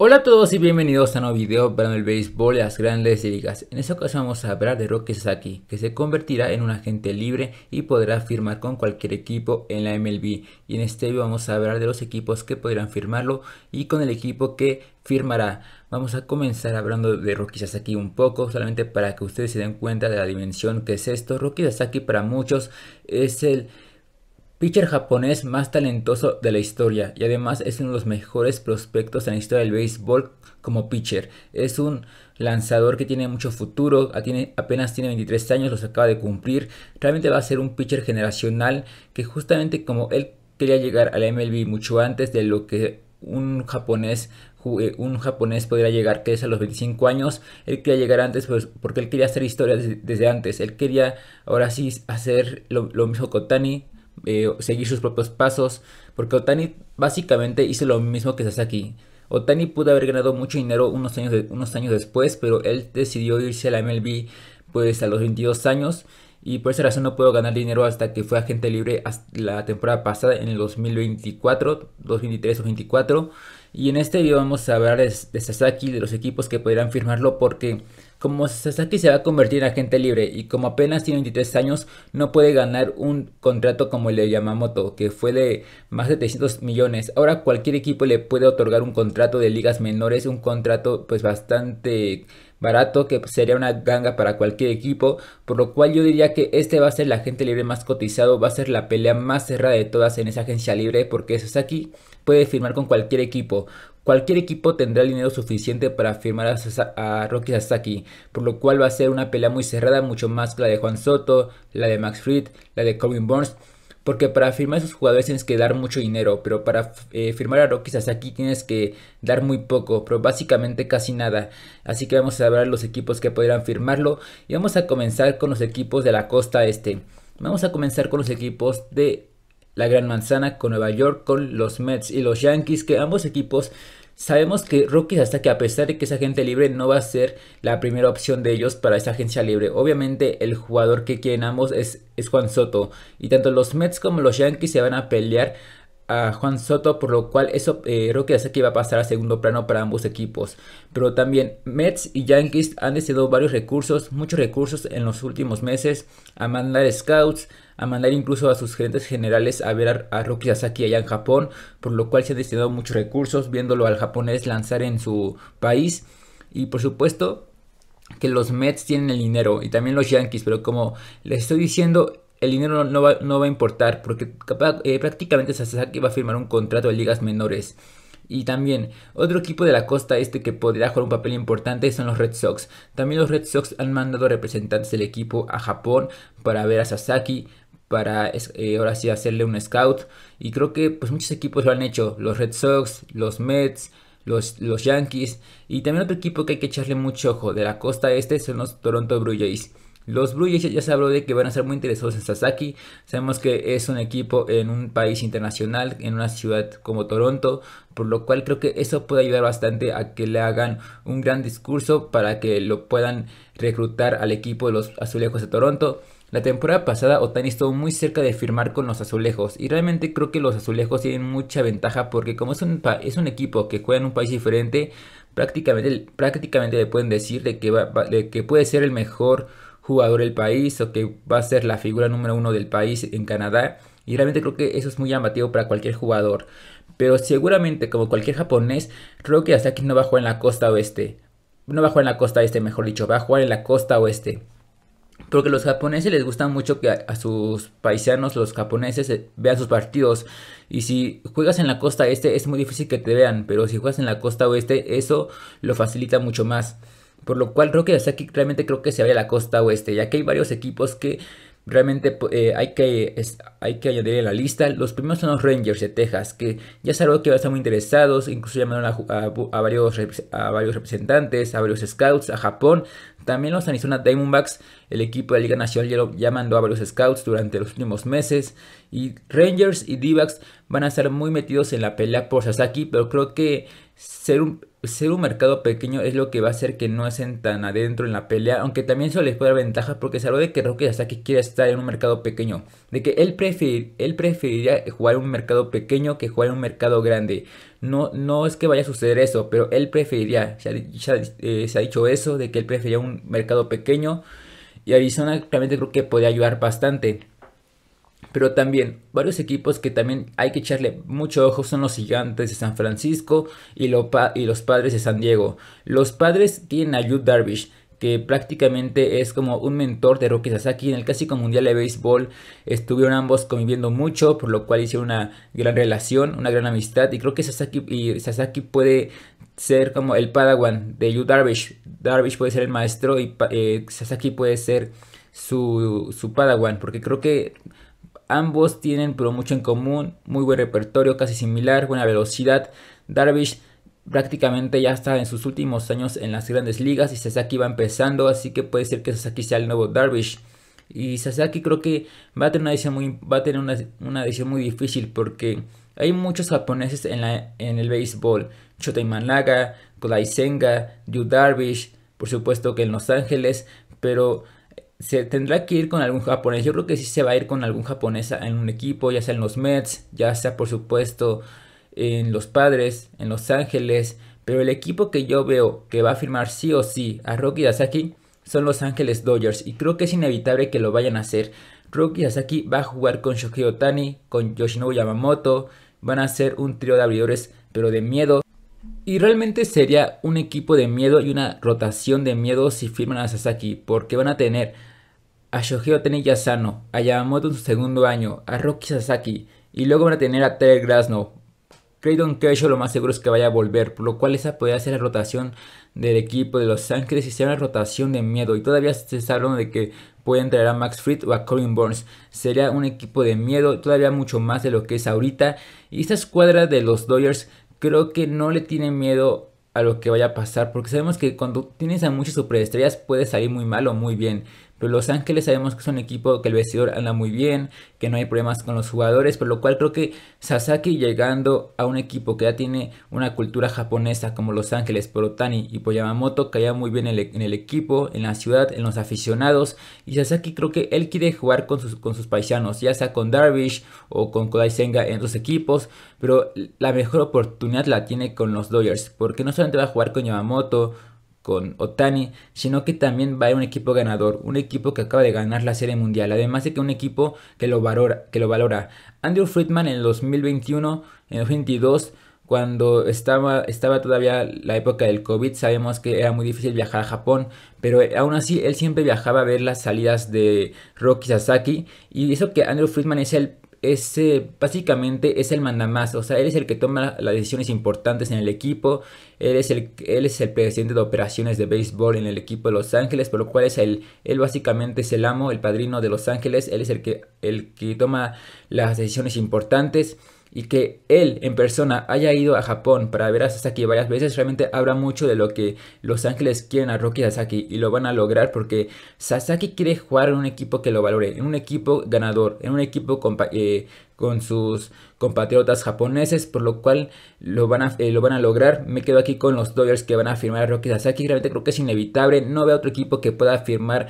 Hola a todos y bienvenidos a un nuevo video para el béisbol de las grandes ligas. En esta ocasión vamos a hablar de Rocky Sasaki, que se convertirá en un agente libre y podrá firmar con cualquier equipo en la MLB. Y en este video vamos a hablar de los equipos que podrán firmarlo y con el equipo que firmará. Vamos a comenzar hablando de Rocky Sasaki un poco, solamente para que ustedes se den cuenta de la dimensión que es esto. Rocky Sasaki para muchos es el pitcher japonés más talentoso de la historia y además es uno de los mejores prospectos en la historia del béisbol como pitcher. Es un lanzador que tiene mucho futuro, apenas tiene 23 años, los acaba de cumplir. Realmente va a ser un pitcher generacional que justamente como él quería llegar a la MLB mucho antes de lo que un japonés un japonés podría llegar que es a los 25 años, él quería llegar antes pues, porque él quería hacer historia desde, antes, él quería ahora sí hacer lo, mismo que Otani, eh, seguir sus propios pasos, porque Otani básicamente hizo lo mismo que se hace aquí. Otani pudo haber ganado mucho dinero unos años, unos años después, pero él decidió irse a la MLB pues a los 22 años y por esa razón no puedo ganar dinero hasta que fue agente libre la temporada pasada en el 2024, 2023 o 2024. Y en este video vamos a hablar de, de Sasaki, de los equipos que podrían firmarlo porque como Sasaki se va a convertir en agente libre y como apenas tiene 23 años no puede ganar un contrato como el de Yamamoto que fue de más de 300 millones. Ahora cualquier equipo le puede otorgar un contrato de ligas menores, un contrato pues bastante barato, que sería una ganga para cualquier equipo, por lo cual yo diría que este va a ser la agente libre más cotizado, va a ser la pelea más cerrada de todas en esa agencia libre, porque Sasaki aquí, puede firmar con cualquier equipo. Cualquier equipo tendrá el dinero suficiente para firmar a, Rocky Sasaki, por lo cual va a ser una pelea muy cerrada, mucho más que la de Juan Soto, la de Max Fried, la de Colin Burns, porque para firmar a esos jugadores tienes que dar mucho dinero, pero para eh, firmar a Rockies hasta aquí tienes que dar muy poco, pero básicamente casi nada. Así que vamos a ver los equipos que podrían firmarlo y vamos a comenzar con los equipos de la costa este. Vamos a comenzar con los equipos de la Gran Manzana, con Nueva York, con los Mets y los Yankees, que ambos equipos Sabemos que rookies hasta que a pesar de que es agente libre no va a ser la primera opción de ellos para esa agencia libre. Obviamente el jugador que quieren ambos es, es Juan Soto y tanto los Mets como los Yankees se van a pelear a Juan Soto, por lo cual eso eh, Rocky que va a pasar a segundo plano para ambos equipos. Pero también Mets y Yankees han decidido varios recursos, muchos recursos en los últimos meses, a mandar scouts, a mandar incluso a sus gerentes generales a ver a, a Rocky allá en Japón, por lo cual se han destinado muchos recursos viéndolo al japonés lanzar en su país. Y por supuesto que los Mets tienen el dinero y también los Yankees, pero como les estoy diciendo, el dinero no va, a importar porque eh, prácticamente Sasaki va a firmar un contrato de ligas menores. Y también, otro equipo de la costa este que podría jugar un papel importante son los Red Sox. También los Red Sox han mandado representantes del equipo a Japón para ver a Sasaki, para eh, ahora sí hacerle un scout. Y creo que pues muchos equipos lo han hecho, los Red Sox, los Mets, los, los Yankees. Y también otro equipo que hay que echarle mucho ojo de la costa este son los Toronto Blue Jays los Blue ya se habló de que van a ser muy interesados en Sasaki. Sabemos que es un equipo en un país internacional, en una ciudad como Toronto, por lo cual creo que eso puede ayudar bastante a que le hagan un gran discurso para que lo puedan reclutar al equipo de los Azulejos de Toronto. La temporada pasada Otani estuvo muy cerca de firmar con los azulejos y realmente creo que los azulejos tienen mucha ventaja porque como es un, es un equipo que juega en un país diferente, prácticamente, prácticamente le pueden decir que, que puede ser el mejor jugador del país o que va a ser la figura número uno del país en Canadá. Y realmente creo que eso es muy llamativo para cualquier jugador. Pero seguramente, como cualquier japonés, creo que hasta Asaki no va a jugar en la costa oeste. No va a jugar en la costa este, mejor dicho, va a jugar en la costa oeste. Porque los japoneses les gusta mucho que a, sus paisanos, los japoneses, eh, vean sus partidos. Y si juegas en la costa este, es muy difícil que te vean. Pero si juegas en la costa oeste, eso lo facilita mucho más. Por lo cual creo que aquí realmente creo que se a la costa oeste, ya que hay varios equipos que realmente pues, eh, hay, que, hay que añadir en la lista. Los primeros son los Rangers de Texas, que ya sabemos que están a muy interesados, incluso llamaron varios, a varios representantes, a varios scouts, a Japón, también los Arizona Diamondbacks, el equipo de la Liga Nacional ya mandó a varios scouts durante los últimos meses. Y Rangers y d van a estar muy metidos en la pelea por Sasaki, pero creo que ser un, ser un mercado pequeño es lo que va a hacer que no estén tan adentro en la pelea, aunque también eso les puede dar ventajas porque se habló de que Rocky Sasaki quiere estar en un mercado pequeño, de que él, él preferiría jugar en un mercado pequeño que jugar en un mercado grande. No, no es que vaya a suceder eso, pero él preferiría, se ha, eh, se ha dicho eso, de que él preferiría un mercado pequeño. Y Arizona realmente creo que puede ayudar bastante. Pero también varios equipos que también hay que echarle mucho ojo son los gigantes de San Francisco y, y los padres de San Diego. Los padres tienen a Jude Darvish, que prácticamente es como un mentor de Rocky Sasaki. En el Clásico Mundial de Béisbol estuvieron ambos conviviendo mucho, por lo cual hicieron una gran relación, una gran amistad. Y creo que Sasaki, y Sasaki puede ser como el Padawan de Yu Darvish. Darvish puede ser el maestro y eh, Sasaki puede ser su, su Padawan, porque creo que ambos tienen pero mucho en común, muy buen repertorio, casi similar, buena velocidad. Darvish prácticamente ya está en sus últimos años en las grandes ligas y Sasaki va empezando, así que puede ser que Sasaki sea el nuevo Darvish. Y Sasaki creo que va a tener una decisión muy, va a tener una, una decisión muy difícil porque hay muchos japoneses en, la, en el béisbol. Shotai Managa, Kodai Senga, Yu Darvish, por supuesto que en Los Ángeles, pero eh, se tendrá que ir con algún japonés. Yo creo que sí se va a ir con algún japonés en un equipo, ya sea en los Mets, ya sea por supuesto en los Padres, en Los Ángeles. Pero el equipo que yo veo que va a firmar sí o sí a Rocky Dasaki son Los Ángeles Dodgers y creo que es inevitable que lo vayan a hacer. Rocky Yasaki va a jugar con Shohei Otani, con Yoshinobu Yamamoto, van a ser un trío de abridores, pero de miedo. Y realmente sería un equipo de miedo y una rotación de miedo si firman a Sasaki, porque van a tener a Shohei ya Yasano, a Yamamoto en su segundo año, a Rocky Sasaki, y luego van a tener a Terry Grasno, Creighton Kershaw lo más seguro es que vaya a volver, por lo cual esa podría ser la rotación del equipo de Los Ángeles y será una rotación de miedo. Y todavía se está de que puede entrar a Max Fried o a Colin Burns. Sería un equipo de miedo, todavía mucho más de lo que es ahorita. Y esta escuadra de los Dodgers creo que no le tiene miedo a lo que vaya a pasar, porque sabemos que cuando tienes a muchas superestrellas puede salir muy mal o muy bien. Pero Los Ángeles sabemos que es un equipo que el vestidor anda muy bien, que no hay problemas con los jugadores, por lo cual creo que Sasaki llegando a un equipo que ya tiene una cultura japonesa como Los Ángeles, Porotani y Poyamamoto caía muy bien en el equipo, en la ciudad, en los aficionados. Y Sasaki creo que él quiere jugar con sus, con sus paisanos, ya sea con Darvish o con Kodai Senga en los equipos, pero la mejor oportunidad la tiene con los Dodgers, porque no solamente va a jugar con Yamamoto, con Otani, sino que también va a ir un equipo ganador, un equipo que acaba de ganar la Serie Mundial, además de que un equipo que lo valora. Que lo valora. Andrew Friedman en 2021, en el 2022, cuando estaba, estaba todavía la época del COVID, sabemos que era muy difícil viajar a Japón, pero aún así él siempre viajaba a ver las salidas de Rocky Sasaki, y eso que Andrew Friedman es el ese básicamente es el mandamás, o sea, él es el que toma las decisiones importantes en el equipo, él es el, él es el presidente de operaciones de béisbol en el equipo de Los Ángeles, por lo cual es el, él básicamente es el amo, el padrino de Los Ángeles, él es el que, el que toma las decisiones importantes y que él en persona haya ido a Japón para ver a Sasaki varias veces, realmente habla mucho de lo que Los Ángeles quieren a Rocky Sasaki y lo van a lograr porque Sasaki quiere jugar en un equipo que lo valore, en un equipo ganador, en un equipo eh, con, sus compatriotas japoneses, por lo cual lo van, a, eh, lo van a lograr. Me quedo aquí con los Dodgers que van a firmar a Rocky Sasaki, realmente creo que es inevitable, no veo otro equipo que pueda firmar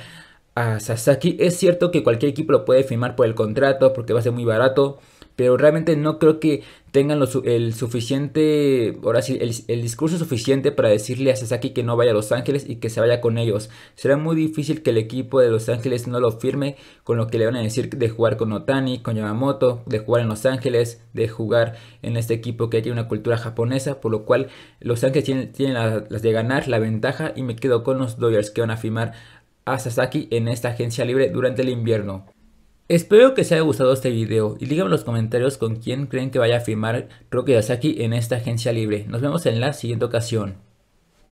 a Sasaki. Es cierto que cualquier equipo lo puede firmar por el contrato porque va a ser muy barato pero realmente no creo que tengan el suficiente, ahora el, discurso suficiente para decirle a Sasaki que no vaya a Los Ángeles y que se vaya con ellos. Será muy difícil que el equipo de Los Ángeles no lo firme con lo que le van a decir de jugar con Otani, con Yamamoto, de jugar en Los Ángeles, de jugar en este equipo que tiene una cultura japonesa, por lo cual Los Ángeles tienen, las de ganar, la ventaja y me quedo con los Dodgers que van a firmar a Sasaki en esta agencia libre durante el invierno. Espero que os haya gustado este video y díganme en los comentarios con quién creen que vaya a firmar Rocky Yasaki en esta agencia libre. Nos vemos en la siguiente ocasión.